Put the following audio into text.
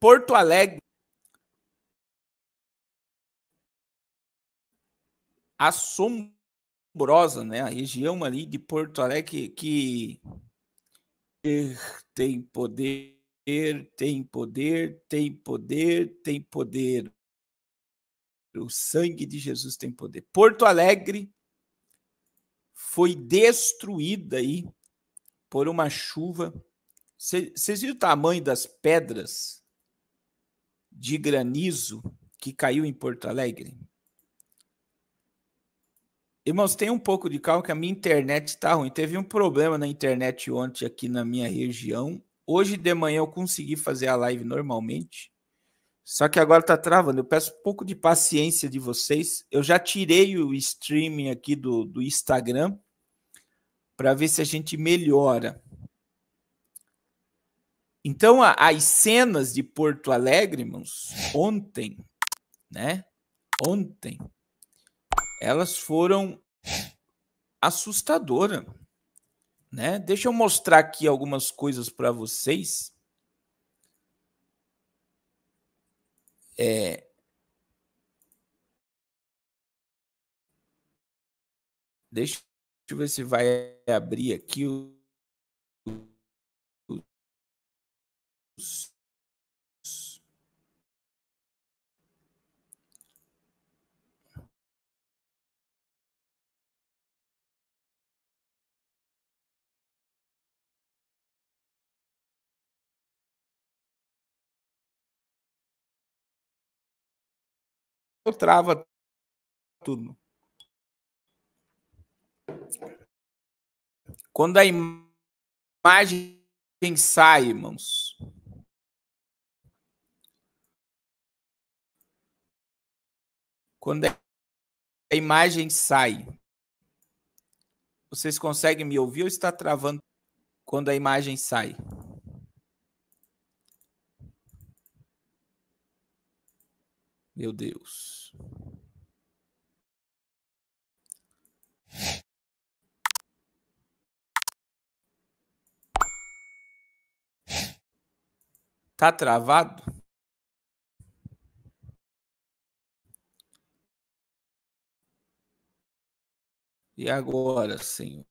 Porto Alegre assombrosa, né? A região ali de Porto Alegre que, que tem poder, tem poder, tem poder, tem poder. O sangue de Jesus tem poder. Porto Alegre foi destruída aí por uma chuva. Vocês viram o tamanho das pedras de granizo que caiu em Porto Alegre? Irmãos, tem um pouco de calma que a minha internet está ruim. Teve um problema na internet ontem aqui na minha região. Hoje de manhã eu consegui fazer a live normalmente. Só que agora está travando. Eu peço um pouco de paciência de vocês. Eu já tirei o streaming aqui do, do Instagram para ver se a gente melhora. Então, a, as cenas de Porto Alegre, irmãos, ontem, né? Ontem, elas foram assustadoras. Né? Deixa eu mostrar aqui algumas coisas para vocês. É... Deixa eu ver se vai abrir aqui o trava tudo. Quando a imagem sai, irmãos, quando a imagem sai, vocês conseguem me ouvir ou está travando quando a imagem sai? Meu Deus. Tá travado? E agora, Senhor?